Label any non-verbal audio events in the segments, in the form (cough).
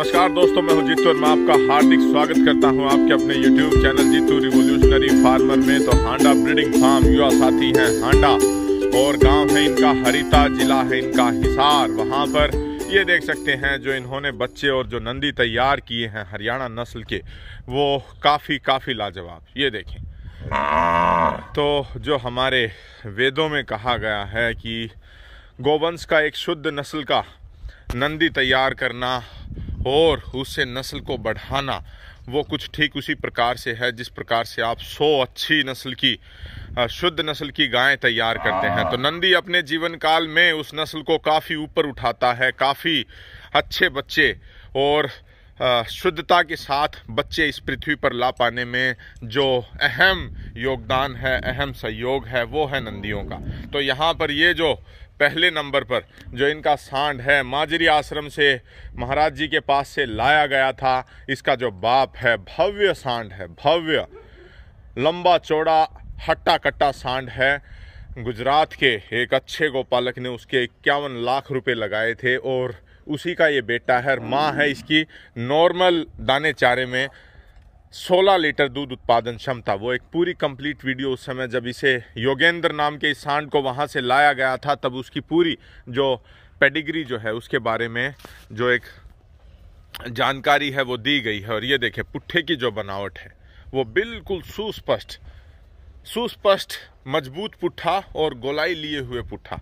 नमस्कार दोस्तों मैं हूं जीतू और मैं आपका हार्दिक स्वागत करता हूं आपके अपने YouTube channel Jeetu revolutionary farmer में तो हांडा ब्रीडिंग फार्म युवा साथी हैं हांडा और गांव है इनका हरिता जिला है इनका हिसार वहां पर ये देख सकते हैं जो इन्होंने बच्चे और जो नंदी तैयार किए हैं हरियाणा नस्ल के वो काफ़ी काफ़ी लाजवाब ये देखें तो जो हमारे वेदों में कहा गया है कि गोवंश का एक शुद्ध नस्ल का नंदी तैयार करना और उससे नस्ल को बढ़ाना वो कुछ ठीक उसी प्रकार से है जिस प्रकार से आप सौ अच्छी नस्ल की शुद्ध नस्ल की गायें तैयार करते हैं तो नंदी अपने जीवन काल में उस नस्ल को काफ़ी ऊपर उठाता है काफ़ी अच्छे बच्चे और शुद्धता के साथ बच्चे इस पृथ्वी पर ला पाने में जो अहम योगदान है अहम सहयोग है वो है नंदियों का तो यहाँ पर ये जो पहले नंबर पर जो इनका सांड है माजरी आश्रम से महाराज जी के पास से लाया गया था इसका जो बाप है भव्य सांड है भव्य लंबा चौड़ा हट्टा कट्टा सांड है गुजरात के एक अच्छे गोपालक ने उसके इक्यावन लाख रुपए लगाए थे और उसी का ये बेटा है माँ है इसकी नॉर्मल दाने चारे में 16 लीटर दूध उत्पादन क्षमता वो एक पूरी कंप्लीट वीडियो उस समय जब इसे योगेंद्र नाम के इस सांड को वहाँ से लाया गया था तब उसकी पूरी जो पेडिग्री जो है उसके बारे में जो एक जानकारी है वो दी गई है और ये देखें पुट्ठे की जो बनावट है वो बिल्कुल सुस्पष्ट सुस्पष्ट मजबूत पुट्ठा और गोलाई लिए हुए पुट्ठा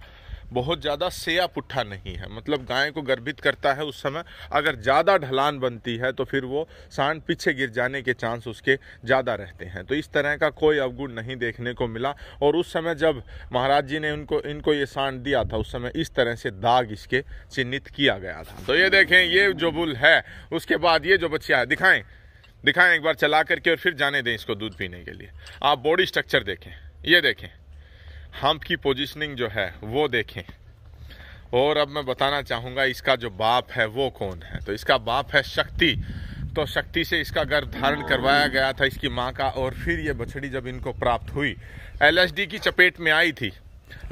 बहुत ज़्यादा सेया पुट्ठा नहीं है मतलब गाय को गर्भित करता है उस समय अगर ज़्यादा ढलान बनती है तो फिर वो सांड पीछे गिर जाने के चांस उसके ज़्यादा रहते हैं तो इस तरह का कोई अवगुण नहीं देखने को मिला और उस समय जब महाराज जी ने उनको इनको ये सांड दिया था उस समय इस तरह से दाग इसके चिन्हित किया गया था तो ये देखें ये जो बुल है उसके बाद ये जो बच्चा है दिखाएं दिखाएँ एक बार चला करके और फिर जाने दें इसको दूध पीने के लिए आप बॉडी स्ट्रक्चर देखें ये देखें हम्प की पोजीशनिंग जो है वो देखें और अब मैं बताना चाहूँगा इसका जो बाप है वो कौन है तो इसका बाप है शक्ति तो शक्ति से इसका गर्भ धारण करवाया गया था इसकी माँ का और फिर ये बछड़ी जब इनको प्राप्त हुई एलएसडी की चपेट में आई थी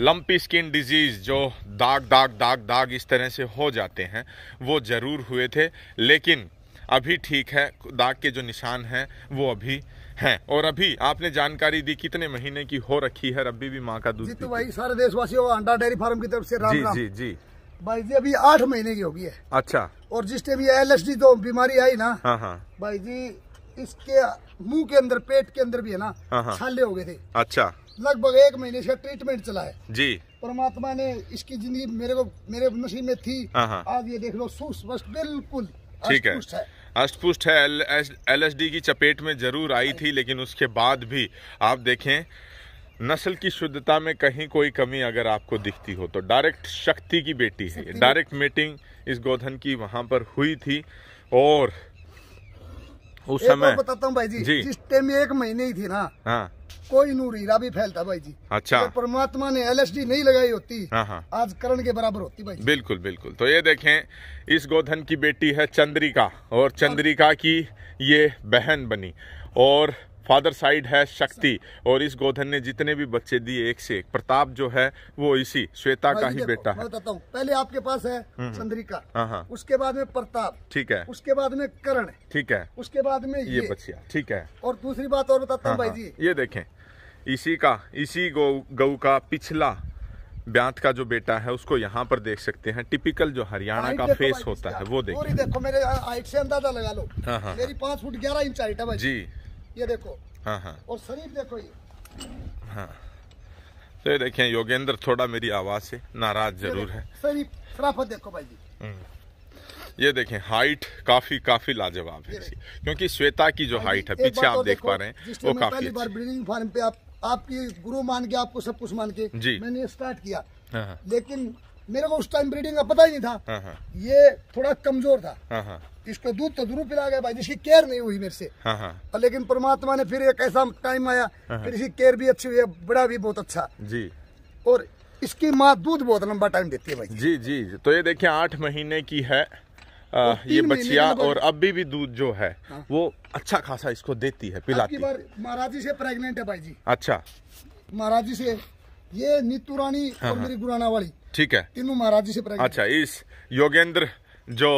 लंपी स्किन डिजीज़ जो दाग दाग दाग दाग इस तरह से हो जाते हैं वो ज़रूर हुए थे लेकिन अभी ठीक है दाग के जो निशान हैं वो अभी हैं और अभी आपने जानकारी दी कितने महीने की हो रखी है अभी भी माँ का दूध जी तो भाई सारे देशवासियों अंडा डेयरी फार्म की तरफ से राम जी राम। जी जी भाई जी अभी आठ महीने की होगी है अच्छा और जिस टाइम ये एल जो तो बीमारी आई ना हाँ, हाँ। भाई जी इसके मुंह के अंदर पेट के अंदर भी है ना हाँ, छाले हो गए थे अच्छा लगभग एक महीने से ट्रीटमेंट चला है जी परमात्मा ने इसकी जिंदगी मेरे को मेरे नशीब में थी आज ये देख लो सुस्पष्ट बिल्कुल ठीक है अष्टपुष्ट है एल एस डी की चपेट में जरूर आई थी लेकिन उसके बाद भी आप देखें नस्ल की शुद्धता में कहीं कोई कमी अगर आपको दिखती हो तो डायरेक्ट शक्ति की बेटी है डायरेक्ट मीटिंग इस गोधन की वहां पर हुई थी और उस समय बताता हूँ भाई जी, जी। जिस टाइम एक महीने ही थी ना हाँ। कोई नूर हीरा भी फैलता भाई जी अच्छा तो परमात्मा ने एलएसडी नहीं लगाई होती हाँ, हाँ। आज करण के बराबर होती भाई बिल्कुल बिल्कुल तो ये देखें इस गोधन की बेटी है चंद्रिका और चंद्रिका की ये बहन बनी और फादर साइड है शक्ति और इस गोधन ने जितने भी बच्चे दिए एक से एक प्रताप जो है वो इसी श्वेता हाँ का ही बेटा है पहले आपके पास है हम्म। चंद्रिका हाँ, हाँ। उसके बाद में प्रताप ठीक है उसके बाद में करण ठीक है उसके बाद में ये, ये बच्चिया ठीक है और दूसरी बात और बताता हूँ भाई जी ये देखे इसी का इसी गौ का पिछला ब्यांत का जो बेटा है उसको यहाँ पर देख सकते हैं टिपिकल जो हरियाणा का फेस होता है वो देखो देखो मेरे हाइट से अंदाजा लगा लो मेरी पांच फुट ग्यारह इंच हाइट है जी ये देखो हाँ हाँ और शरीफ देखो ये हाँ तो ये देखे योगेंद्र थोड़ा मेरी आवाज से नाराज जरूर है शरीफ शराफत देखो भाई जी हम्म। ये देखें हाइट काफी काफी लाजवाब है क्योंकि श्वेता की जो हाइट है पीछे आप देख पा रहे हैं वो काफी पहली बार ब्रीडिंग फार्म पे आप आपकी गुरु मान के आपको सब कुछ मान के जी मैंने स्टार्ट किया हाँ, हाँ। लेकिन मेरे को उस टाइम ब्रीडिंग का पता ही नहीं था हाँ, हाँ। ये थोड़ा कमजोर था हाँ, इसको दूध तो जरूर पिला गया भाई जिसकी केयर नहीं हुई मेरे से और लेकिन परमात्मा ने फिर एक ऐसा टाइम आया फिर इसकी केयर भी अच्छी हुई है बड़ा भी बहुत अच्छा जी और इसकी माँ दूध बहुत लंबा टाइम देती है भाई जी जी तो ये देखिए आठ महीने की है आ, ये बच्चिया और अभी भी दूध जो है हाँ। वो अच्छा खासा इसको देती है पिलाती है महाराज जी से प्रेग्नेंट है भाई जी अच्छा महाराज जी से ये नीतू रानी हाँ, और हाँ। मेरी गुराना वाली ठीक है तीनों महाराज जी से अच्छा इस योगेंद्र जो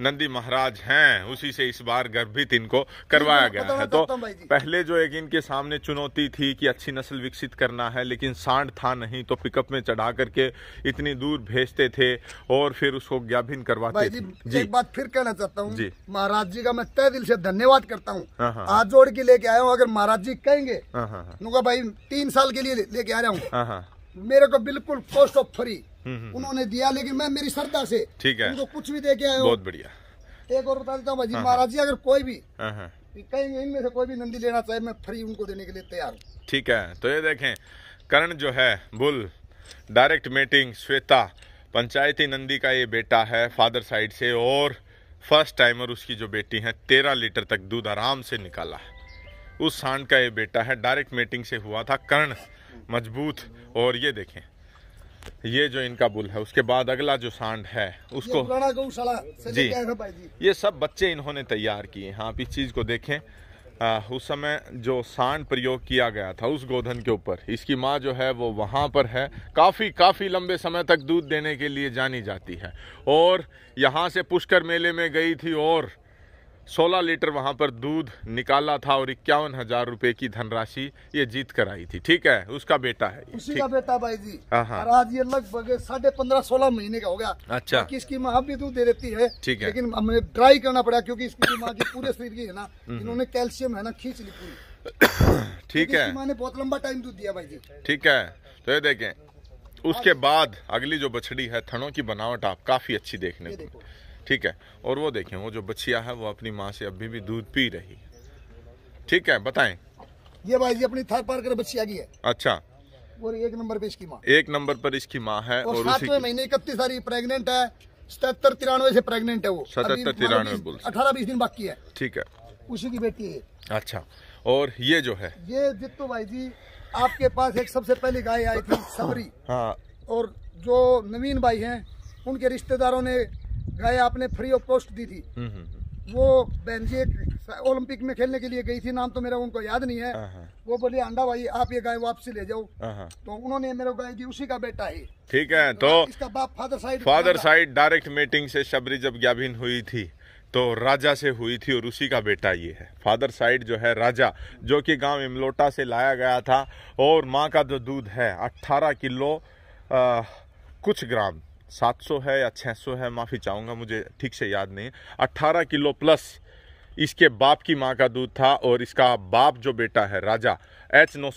नंदी महाराज हैं उसी से इस बार गर्भित इनको करवाया गया है तो पहले जो एक इनके सामने चुनौती थी कि अच्छी नस्ल विकसित करना है लेकिन सांड था नहीं तो पिकअप में चढ़ा करके इतनी दूर भेजते थे और फिर उसको ज्ञाभिन करवाते थे जी एक बात फिर कहना चाहता हूँ महाराज जी का मैं तय दिल से धन्यवाद करता हूँ हाँ, हाथ हाँ। जोड़ के लेके आया हूँ अगर महाराज जी कहेंगे हाँ, भाई तीन साल के लिए लेके आ रहा हूँ मेरे को बिल्कुल कॉस्ट ऑफ फ्री हम्म, हम्म, उन्होंने दिया लेकिन मैं मेरी श्रद्धा से ठीक है उनको कुछ भी दे के आया बहुत बढ़िया एक और बता देता हूँ भाजी हाँ, हाँ। महाराज जी अगर कोई भी हाँ, कहीं इनमें से कोई भी नंदी लेना चाहे मैं फ्री उनको देने के लिए तैयार हूँ ठीक है तो ये देखें करण जो है बुल डायरेक्ट मीटिंग श्वेता पंचायती नंदी का ये बेटा है फादर साइड से और फर्स्ट टाइमर उसकी जो बेटी है तेरह लीटर तक दूध आराम से निकाला है उस सांड का ये बेटा है डायरेक्ट मीटिंग से हुआ था कर्ण मजबूत और ये देखें ये जो इनका बुल है उसके बाद अगला जो सांड है उसको ये जी ये सब बच्चे इन्होंने तैयार किए हैं आप इस चीज़ को देखें आ, उस समय जो सांड प्रयोग किया गया था उस गोधन के ऊपर इसकी माँ जो है वो वहाँ पर है काफ़ी काफ़ी लंबे समय तक दूध देने के लिए जानी जाती है और यहाँ से पुष्कर मेले में गई थी और सोलह लीटर वहाँ पर दूध निकाला था और इक्यावन हजार रूपए की धनराशि ये जीत कर आई थी ठीक है उसका बेटा है उसी का बेटा भाई जी हाँ, हाँ। और आज ये लगभग साढ़े पंद्रह सोलह महीने का हो गया अच्छा तो इसकी माँ भी दूध दे देती है ठीक है लेकिन हमें ड्राई करना पड़ा क्योंकि इसकी माँ की पूरे शरीर की है ना (laughs) हम्म, हम्म। इन्होंने कैल्शियम है ना खींच ली पूरी (coughs) ठीक है माँ ने बहुत लंबा टाइम दूध दिया भाई जी ठीक है तो ये देखे उसके बाद अगली जो बछड़ी है थनों की बनावट आप काफी अच्छी देखने को ठीक है और वो देखें वो जो बच्चिया है वो अपनी माँ से अभी भी दूध पी रही है ठीक है बताएं ये भाई जी अपनी थर पार कर बच्चिया की है अच्छा और एक नंबर पे इसकी माँ एक नंबर पर इसकी माँ है और, सातवें महीने इकतीस तारीख प्रेगनेंट है सतहत्तर तिरानवे से प्रेगनेंट है वो सतहत्तर तिरानवे अठारह बीस दिन बाकी है ठीक है उसी की बेटी है अच्छा और ये जो है ये जित्तो भाई जी आपके पास एक सबसे पहले गाय आई थी सबरी हाँ और जो नवीन भाई हैं उनके रिश्तेदारों ने गए आपने फ्री ऑफ कॉस्ट दी थी हम्म, हम्म, हम्म। वो बहन जी ओलंपिक में खेलने के लिए गई थी नाम तो मेरा उनको याद नहीं है हाँ, हाँ। वो बोली अंडा भाई आप ये गाय वापसी ले जाओ हाँ, तो उन्होंने मेरे गाय दी उसी का बेटा है ठीक है तो, तो इसका बाप father side father side direct meeting से शबरी जब ज्ञाभिन हुई थी तो राजा से हुई थी और उसी का बेटा ये है फादर साइड जो है राजा जो कि गांव इमलोटा से लाया गया था और माँ का जो दूध है 18 किलो आ, कुछ ग्राम 700 है या 600 है माफ़ी चाहूँगा मुझे ठीक से याद नहीं 18 किलो प्लस इसके बाप की माँ का दूध था और इसका बाप जो बेटा है राजा एच नौ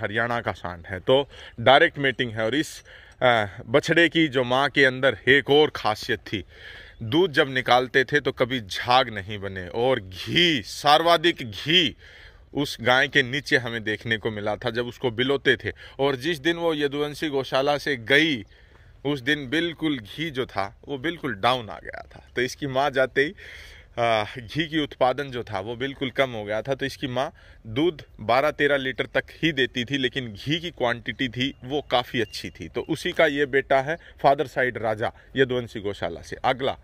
हरियाणा का सांड है तो डायरेक्ट मेटिंग है और इस बछड़े की जो माँ के अंदर एक और खासियत थी दूध जब निकालते थे तो कभी झाग नहीं बने और घी सर्वाधिक घी उस गाय के नीचे हमें देखने को मिला था जब उसको बिलोते थे और जिस दिन वो यदुवंशी गौशाला से गई उस दिन बिल्कुल घी जो था वो बिल्कुल डाउन आ गया था तो इसकी माँ जाते ही घी की उत्पादन जो था वो बिल्कुल कम हो गया था तो इसकी माँ दूध 12-13 लीटर तक ही देती थी लेकिन घी की क्वांटिटी थी वो काफ़ी अच्छी थी तो उसी का ये बेटा है फादर साइड राजा यदुवंशी गौशाला से अगला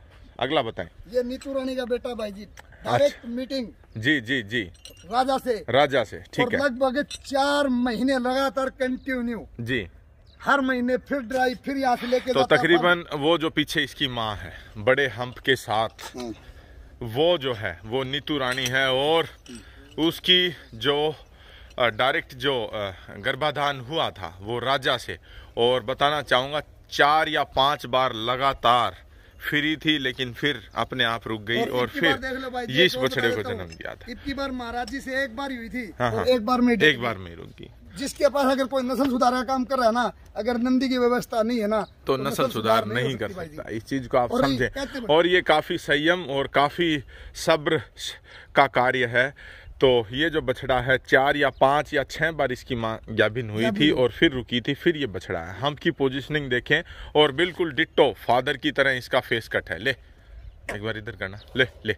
अगला बताएं ये नीतू रानी का बेटा भाई जी डायरेक्ट अच्छा। मीटिंग जी जी जी राजा से राजा से ठीक है लगभग चार महीने लगातार कंटिन्यू जी हर महीने फिर ड्राई फिर यहाँ से लेके तो तकरीबन वो जो पीछे इसकी माँ है बड़े हम्प के साथ हम्म। वो जो है वो नीतू रानी है और हम्म। उसकी जो डायरेक्ट जो गर्भाधान हुआ था वो राजा से और बताना चाहूँगा चार या पांच बार लगातार फ्री थी लेकिन फिर अपने आप रुक गई और, और फिर ये इस बछड़े को जन्म दिया था इतनी बार महाराज जी से एक बार हुई थी हाँ तो हाँ, एक बार में एक बार में रुक गई जिसके पास अगर कोई नस्ल सुधार का काम कर रहा है ना अगर नंदी की व्यवस्था नहीं है ना तो, तो नस्ल सुधार नहीं, नहीं कर सकता इस चीज को आप समझे और ये काफी संयम और काफी सब्र का कार्य है तो ये जो बछड़ा है चार या पांच या छह बार इसकी माँ गाभिन हुई थी और फिर रुकी थी फिर ये बछड़ा है हम की पोजिशनिंग देखें और बिल्कुल डिट्टो फादर की तरह इसका फेस कट है ले एक बार इधर करना ले ले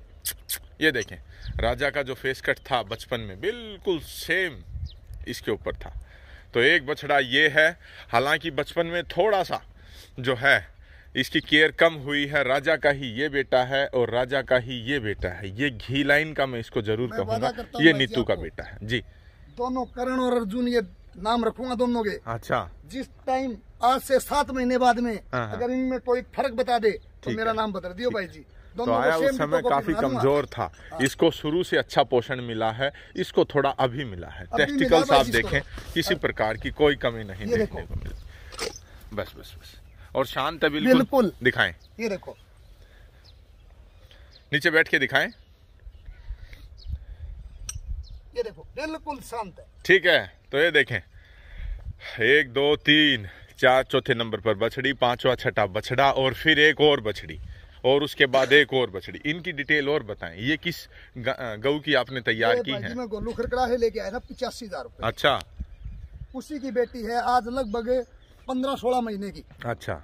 ये देखें राजा का जो फेस कट था बचपन में बिल्कुल सेम इसके ऊपर था तो एक बछड़ा ये है हालांकि बचपन में थोड़ा सा जो है इसकी केयर कम हुई है राजा का ही ये बेटा है और राजा का ही ये बेटा है ये घी लाइन का मैं इसको जरूर कहूंगा ये नीतू का बेटा है जी दोनों करण और अर्जुन ये नाम रखूंगा दोनों के अच्छा जिस टाइम आज से सात महीने बाद में हाँ, हाँ। अगर इनमें कोई फर्क बता दे तो मेरा नाम बदल दियो भाई जी तो आया उस समय काफी कमजोर था हाँ। इसको शुरू से अच्छा पोषण मिला है इसको थोड़ा अभी मिला है टेस्टिकल्स आप देखें किसी हाँ। प्रकार की कोई कमी नहीं देखने को मिली बस बस बस और शांत है बिल्कुल दिखाएं ये देखो नीचे बैठ के दिखाएं ये देखो बिल्कुल शांत है ठीक है तो ये देखें एक दो तीन चार चौथे नंबर पर बछड़ी पांचवा छठा बछड़ा और फिर एक और बछड़ी और उसके बाद एक और बछड़ी इनकी डिटेल और बताएं ये किस गऊ की आपने तैयार की है गोलू खरकड़ा है लेके आया था पिचासी हजार अच्छा उसी की बेटी है आज लगभग पंद्रह सोलह महीने की अच्छा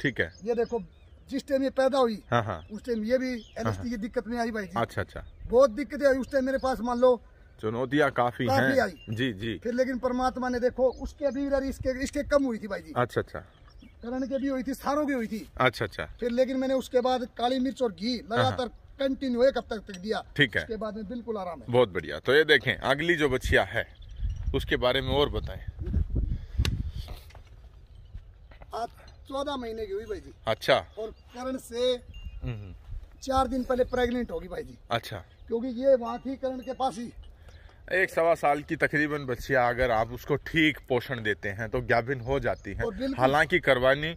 ठीक है ये देखो जिस टाइम ये पैदा हुई हाँ हाँ। उस टाइम ये भी एनएसटी हाँ, हाँ। की दिक्कत में आई भाई अच्छा अच्छा बहुत दिक्कतें आई उस टाइम मेरे पास मान लो चुनौतियाँ काफी, काफी हैं जी जी फिर लेकिन परमात्मा ने देखो उसके भी इसके इसके कम हुई थी भाई जी अच्छा अच्छा करण के भी हुई थी सारों की हुई थी अच्छा अच्छा फिर लेकिन मैंने उसके बाद काली मिर्च और घी लगातार कंटिन्यू हाँ। एक हफ्ता तक दिया ठीक है उसके बाद में बिल्कुल आराम है बहुत बढ़िया तो ये देखें अगली जो बछिया है उसके बारे में और बताए चौदह महीने की हुई भाई जी अच्छा और करण से हम्म, हम्म। चार दिन पहले प्रेग्नेंट होगी भाई जी अच्छा क्योंकि ये वहाँ थी करण के पास ही एक सवा साल की तकरीबन बच्चिया अगर आप उसको ठीक पोषण देते हैं तो गाभिन हो जाती है हालांकि करवानी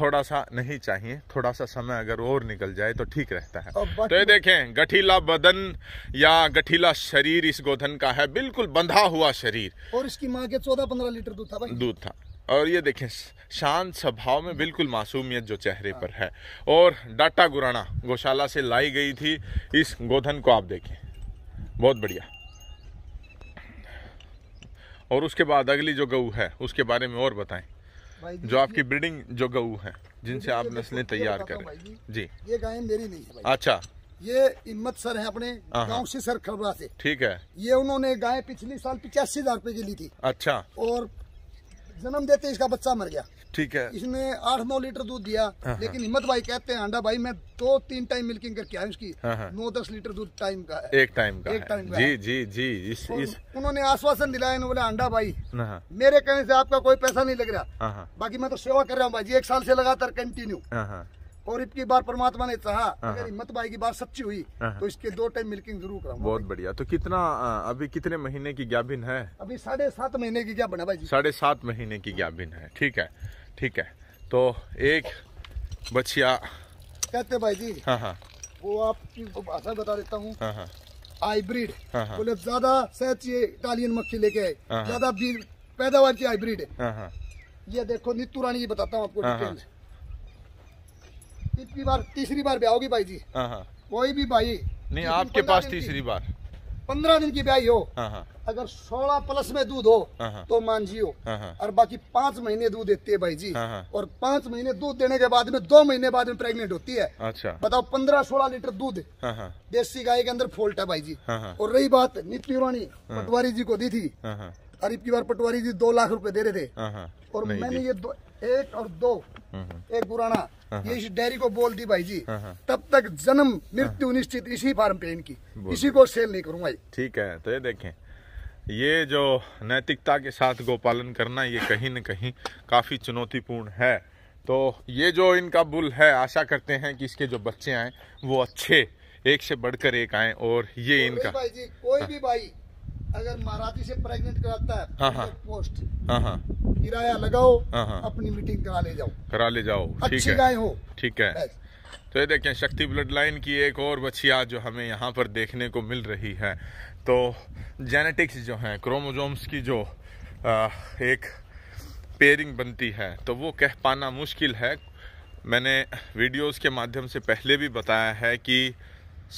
थोड़ा सा नहीं चाहिए थोड़ा सा समय अगर और निकल जाए तो ठीक रहता है तो ये देखें गठीला बदन या गठीला शरीर इस गोधन का है बिल्कुल बंधा हुआ शरीर और इसकी माँ के चौदह पंद्रह लीटर दूध था दूध था और ये देखें शांत स्वभाव में बिल्कुल मासूमियत जो चेहरे पर है और डाटा गुराना गौशाला से लाई गई थी इस गोधन को आप देखें बहुत बढ़िया और उसके बाद अगली जो गऊ है उसके बारे में और बताएं जो आपकी ब्रीडिंग जो गऊ है जिनसे आप नस्लें तैयार करें जी ये गाय मेरी नहीं है अच्छा ये हिम्मत सर है अपने हाँ, हाँ। गांव से सर खबरा से ठीक है ये उन्होंने गाय पिछले साल पिचासी हजार रूपए की ली थी अच्छा और जन्म देते इसका बच्चा मर गया ठीक है इसने आठ नौ लीटर दूध दिया हाँ, हाँ। लेकिन हिम्मत भाई कहते हैं अंडा भाई मैं दो तीन टाइम मिल्किंग करके आया उसकी हाँ, नौ दस लीटर दूध टाइम का है एक टाइम का एक टाइम का जी जी जी इस, इस... उन्होंने आश्वासन दिलाया बोले अंडा भाई मेरे कहने से आपका कोई पैसा नहीं लग रहा बाकी मैं तो सेवा कर रहा हूँ भाई एक साल से लगातार कंटिन्यू और इतनी बार परमात्मा ने चाह हिम्मत भाई की बात सच्ची हुई हाँ, हाँ। तो इसके दो टाइम मिल्किंग जरूर कराऊंगा बहुत बढ़िया तो कितना अभी कितने महीने की गाभिन है अभी साढ़े सात महीने की गाभिन है भाई साढ़े सात महीने की गाभिन है ठीक है ठीक है तो एक बछिया कहते भाई जी हाँ हाँ वो आपकी भाषा बता देता हूँ हाँ, हाइब्रिड बोले ज्यादा सहज ये इटालियन मक्खी लेके आए ज्यादा पैदावार की हाइब्रिड है ये देखो नीतू रानी बताता हूँ आपको कितनी बार तीसरी बार ब्याहोगी भाई जी हाँ, हाँ। कोई भी भाई नहीं आपके पास तीसरी बार पंद्रह दिन की ब्याई हो हाँ, अगर सोलह प्लस में दूध हो तो मान जियो और बाकी पांच महीने दूध देती है भाई जी और पांच महीने दूध देने के बाद में दो महीने बाद में प्रेग्नेंट होती है अच्छा बताओ पंद्रह सोलह लीटर दूध देसी गाय के अंदर फोल्ट है भाई जी और रही बात नित्य पटवारी जी को दी थी और इबकी बार पटवारी जी दो लाख रुपए दे रहे थे हाँ, हाँ। और मैंने ये दो एक और दो हाँ, एक पुराना ये इस डेयरी को बोल दी भाई जी तब तक जन्म मृत्यु निश्चित इसी फार्म पे इनकी इसी को सेल नहीं करूंगा ठीक है तो ये देखें ये जो नैतिकता के साथ गोपालन करना ये कहीं न कहीं काफ़ी चुनौतीपूर्ण है तो ये जो इनका बुल है आशा करते हैं कि इसके जो बच्चे आए वो अच्छे एक से बढ़कर एक आए और ये इनका भाई जी कोई भी भाई अगर माराती से प्रेग्नेंट कराता है हाँ हाँ पोस्ट हाँ हाँ किराया लगाओ हाँ हाँ अपनी मीटिंग करा ले जाओ करा ले जाओ ठीक है गाय हो ठीक है तो ये देखें शक्ति ब्लड लाइन की एक और बच्ची आज जो हमें यहाँ पर देखने को मिल रही है तो जेनेटिक्स जो हैं क्रोमोजोम्स की जो आ, एक पेयरिंग बनती है तो वो कह पाना मुश्किल है मैंने वीडियोस के माध्यम से पहले भी बताया है कि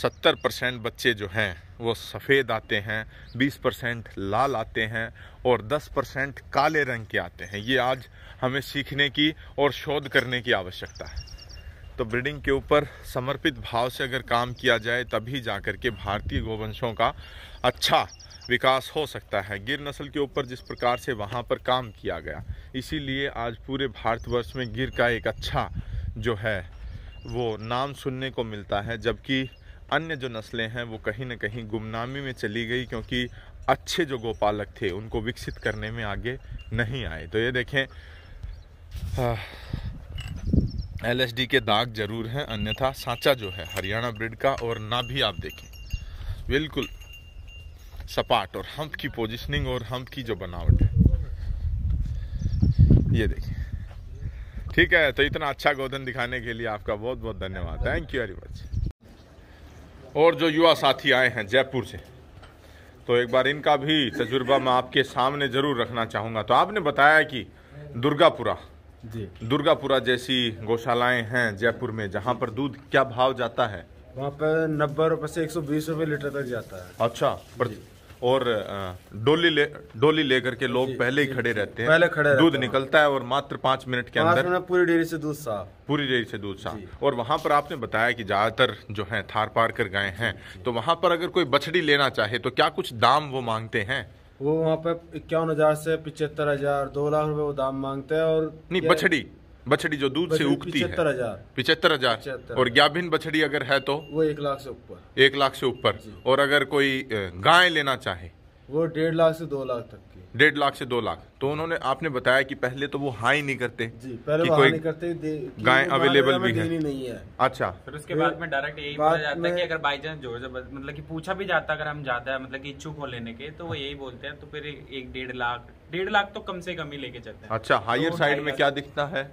सत्तर परसेंट बच्चे जो हैं वो सफ़ेद आते हैं बीस परसेंट लाल आते हैं और दस परसेंट काले रंग के आते हैं ये आज हमें सीखने की और शोध करने की आवश्यकता है तो ब्रीडिंग के ऊपर समर्पित भाव से अगर काम किया जाए तभी जाकर के भारतीय गोवंशों का अच्छा विकास हो सकता है गिर नस्ल के ऊपर जिस प्रकार से वहाँ पर काम किया गया इसीलिए आज पूरे भारतवर्ष में गिर का एक अच्छा जो है वो नाम सुनने को मिलता है जबकि अन्य जो नस्लें हैं वो कहीं ना कहीं गुमनामी में चली गई क्योंकि अच्छे जो गोपालक थे उनको विकसित करने में आगे नहीं आए तो ये देखें एल एस डी के दाग जरूर हैं अन्यथा सांचा जो है हरियाणा ब्रिड का और ना भी आप देखें बिल्कुल सपाट और हम्प की पोजिशनिंग और हम्प की जो बनावट है ये देखें ठीक है तो इतना अच्छा गोदन दिखाने के लिए आपका बहुत बहुत धन्यवाद थैंक यू वेरी मच और जो युवा साथी आए हैं जयपुर से तो एक बार इनका भी तजुर्बा मैं आपके सामने ज़रूर रखना चाहूँगा तो आपने बताया कि दुर्गापुरा जी दुर्गापुरा जैसी गौशालाएं हैं जयपुर में जहाँ पर दूध क्या भाव जाता है वहाँ पर नब्बे रुपये से एक सौ बीस रुपये लीटर तक जाता है अच्छा और डोली ले डोली लेकर के लोग पहले ही खड़े रहते हैं पहले खड़े दूध निकलता है और मात्र पांच मिनट के अंदर पूरी डेयरी से दूध साफ पूरी डेयरी से दूध साफ और वहाँ पर आपने बताया कि ज़्यादातर जो है थार पार कर गए हैं तो वहाँ पर अगर कोई बछड़ी लेना चाहे तो क्या कुछ दाम वो मांगते हैं वो वहाँ पे इक्यावन हजार से पिछहत्तर हजार दो लाख रुपए वो दाम मांगते हैं और नहीं बछड़ी बछड़ी जो दूध से उगती है पिछहत्तर हजार और गाभिन बछड़ी अगर है तो वो एक लाख से ऊपर एक लाख से ऊपर और अगर कोई गाय लेना चाहे वो डेढ़ लाख से दो लाख तक की डेढ़ लाख से दो लाख तो उन्होंने आपने बताया कि पहले तो वो हाई नहीं करते जी पहले वो कोई नहीं करते गाय अवेलेबल भी है नहीं है अच्छा फिर उसके बाद में डायरेक्ट यही बोला जाता है कि अगर बाई चांस जोर जबरदस्त मतलब कि पूछा भी जाता अगर हम जाता है मतलब कि इच्छुक हो लेने के तो वो यही बोलते हैं तो फिर एक डेढ़ लाख डेढ़ लाख तो कम से कम ही लेके चलते हैं अच्छा हायर साइड तो में क्या दिखता है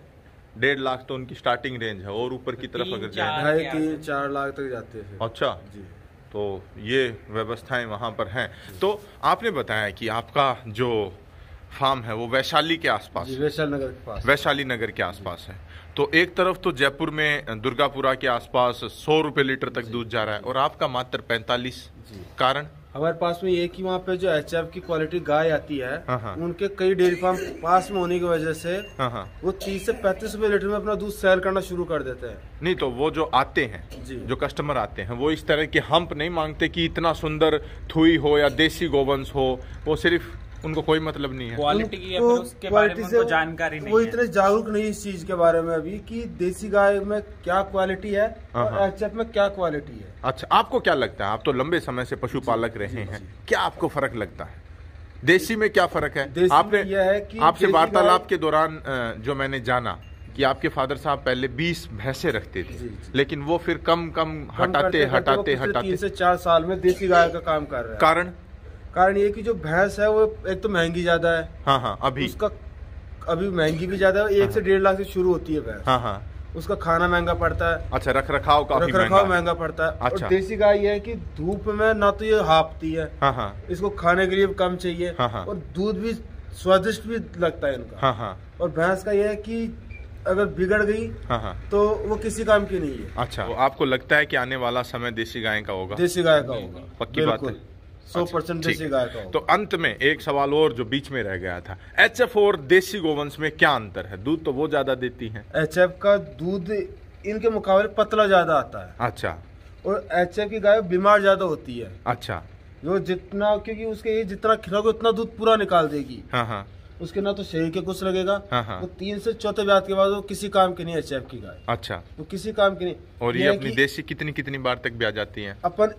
डेढ़ लाख तो उनकी स्टार्टिंग रेंज है और ऊपर की तो तरफ अगर जाए ढाई तीन चार लाख तक जाते हैं अच्छा जी तो ये व्यवस्थाएं वहाँ पर हैं तो आपने बताया कि आपका जो फार्म है वो वैशाली के आसपास वैशाली नगर के पास वैशाली नगर के आसपास है तो एक तरफ तो जयपुर में दुर्गापुरा के आसपास सौ रुपए लीटर तक दूध जा रहा है और आपका मात्र पैंतालीस कारण हमारे पास में ये की वहाँ पे जो एच की क्वालिटी गाय आती है हाँ, हाँ। उनके कई डेयरी फार्म पास में होने की वजह से हाँ, वो तीस से पैंतीस रूपए लीटर में अपना दूध सेल करना शुरू कर देते हैं नहीं तो वो जो आते हैं जो कस्टमर आते हैं वो इस तरह के हम्प नहीं मांगते कि इतना सुंदर थुई हो या देसी गोवंश हो वो सिर्फ उनको कोई मतलब नहीं है क्वालिटी की जानकारी नहीं वो इतने जागरूक नहीं इस चीज के बारे में अभी कि देसी गाय में क्या क्वालिटी है और हाँ, हाँ। एचएफ में क्या क्वालिटी है अच्छा आपको क्या लगता है आप तो लंबे समय से पशुपालक रहे हैं क्या आपको फर्क लगता है देसी में क्या फर्क है आपने यह है कि आपसे वार्तालाप के दौरान जो मैंने जाना कि आपके फादर साहब पहले 20 भैंसे रखते थे जी, जी। लेकिन वो फिर कम कम, कम हटाते तो हटाते हटाते तीन से चार साल में देसी गाय का काम कर रहे हैं कारण कारण ये कि जो भैंस है वो एक तो महंगी ज्यादा है हाँ हाँ अभी उसका अभी महंगी भी ज्यादा है एक हाँ, से हाँ। डेढ़ लाख से शुरू होती है भैंस हाँ हाँ उसका खाना महंगा पड़ता है अच्छा रख रखाव का रख रखाव महंगा पड़ता है अच्छा। और देसी गाय है कि धूप में ना तो ये हाँपती है हाँ हाँ। इसको खाने के लिए कम चाहिए हाँ हाँ। और दूध भी स्वादिष्ट भी लगता है इनका हाँ हाँ। और भैंस का ये है कि अगर बिगड़ गई हाँ हाँ। तो वो किसी काम की नहीं है अच्छा तो आपको लगता है कि आने वाला समय देसी गाय का होगा देसी गाय का होगा पक्की बात है सौ अच्छा, परसेंट देसी गाय का तो अंत में एक सवाल और जो बीच में रह गया था एच एफ और देसी गोवंश में क्या अंतर है दूध तो वो ज्यादा देती है एच एफ का दूध इनके मुकाबले पतला ज्यादा आता है अच्छा और एच एफ की गाय बीमार ज्यादा होती है अच्छा जो जितना क्योंकि उसके ये जितना खिलाओगे उतना दूध पूरा निकाल देगी हाँ हाँ उसके ना तो शरीर के कुछ लगेगा हाँ हाँ। वो तीन से चौथे ब्याज के बाद वो किसी काम की नहीं है चैप की गाय अच्छा वो किसी काम की नहीं और ये अपनी देसी कितनी कितनी बार तक ब्याज आती है अपन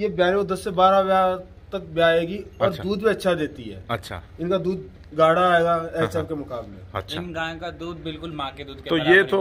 ये ग्यारह दस से बारह ब्याह तक ब्याएगी और अच्छा। दूध भी अच्छा देती है अच्छा इनका दूध गाढ़ा आएगा हाँ, एच हाँ। के मुकाबले अच्छा इन गाय का दूध बिल्कुल माँ के दूध के तो ये तो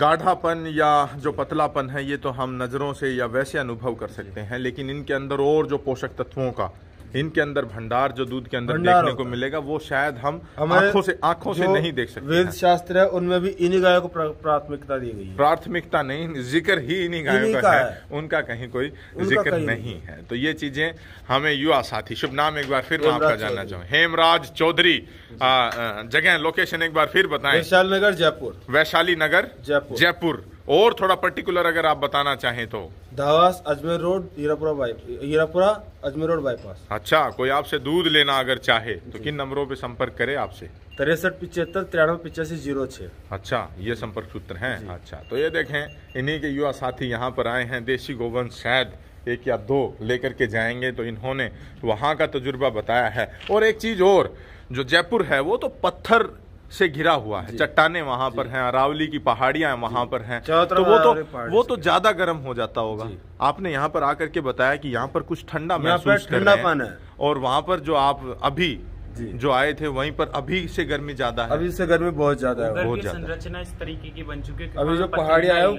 गाढ़ापन या जो पतलापन है ये तो हम नज़रों से या वैसे अनुभव कर सकते हैं लेकिन इनके अंदर और जो पोषक तत्वों का इनके अंदर भंडार जो दूध के अंदर देखने को मिलेगा वो शायद हम आंखों से आंखों से नहीं देख सकते वेद शास्त्र है उनमें भी इन्हीं गायों को प्राथमिकता दी गई प्राथमिकता नहीं जिक्र ही इन्हीं गायों का है उनका कहीं कोई जिक्र नहीं है तो ये चीजें हमें युवा साथी शुभ नाम एक बार फिर मैं आपका जानना चाहूँ हेमराज चौधरी जगह लोकेशन एक बार फिर बताए वैशाली नगर जयपुर वैशाली नगर जयपुर जयपुर और थोड़ा पर्टिकुलर अगर आप बताना चाहें तो दावास Ajmer road Hirapura Hirapura Ajmer road bypass अच्छा कोई आपसे दूध लेना अगर चाहे तो किन नंबरों पे संपर्क करे आपसे तिरसठ पिछहत्तर तिरानवे पिचासी जीरो छः अच्छा ये संपर्क सूत्र हैं अच्छा तो ये देखें इन्हीं के युवा साथी यहाँ पर आए हैं देशी गोवन शायद एक या दो लेकर के जाएंगे तो इन्होंने वहाँ का तजुर्बा बताया है और एक चीज़ और जो जयपुर है वो तो पत्थर से घिरा हुआ है चट्टाने वहां पर हैं अरावली की पहाड़ियां वहां पर हैं तो वो तो वो तो ज्यादा गर्म हो जाता होगा आपने यहाँ पर आकर के बताया कि यहाँ पर कुछ ठंडा महसूस ठंडा पान है और वहाँ पर जो आप अभी जो आए थे वहीं पर अभी से गर्मी ज्यादा है अभी से गर्मी बहुत ज्यादा है बहुत ज्यादा संरचना इस तरीके की बन चुकी है अभी जो पहाड़ी आयो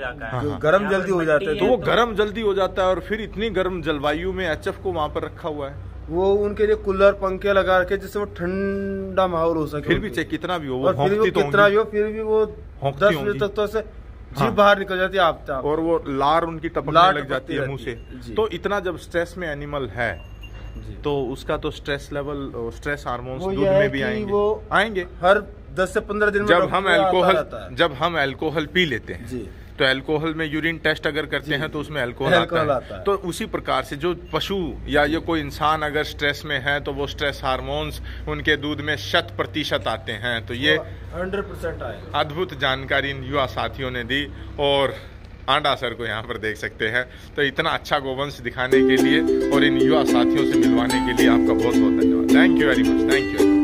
गर्म जल्दी हो जाता है तो वो गर्म जल्दी हो जाता है और फिर इतनी गर्म जलवायु में एच को वहाँ पर रखा हुआ है वो उनके लिए कूलर पंखे लगा रखे जिससे वो ठंडा माहौल हो सके फिर भी चाहे कितना भी हो वो फिर भी तो कितना भी हो फिर भी वो दस बजे तक तो ऐसे हाँ। जीप हाँ। बाहर निकल जाती है आप चाहे और वो लार उनकी टपकने लग जाती जाती है मुंह से तो इतना जब स्ट्रेस में एनिमल है तो उसका तो स्ट्रेस लेवल स्ट्रेस हार्मोन्स दूध में भी आएंगे वो आएंगे हर दस से पंद्रह दिन जब हम एल्कोहल जब हम एल्कोहल पी लेते हैं तो अल्कोहल में यूरिन टेस्ट अगर करते हैं तो उसमें अल्कोहल आता, आता है तो उसी प्रकार से जो पशु या ये कोई इंसान अगर स्ट्रेस में है तो वो स्ट्रेस हार्मोन्स उनके दूध में शत प्रतिशत आते हैं तो ये हंड्रेड परसेंट अद्भुत जानकारी इन युवा साथियों ने दी और आंडा सर को यहाँ पर देख सकते हैं तो इतना अच्छा गोवंश दिखाने के लिए और इन युवा साथियों से मिलवाने के लिए आपका बहुत बहुत धन्यवाद thank you very much thank you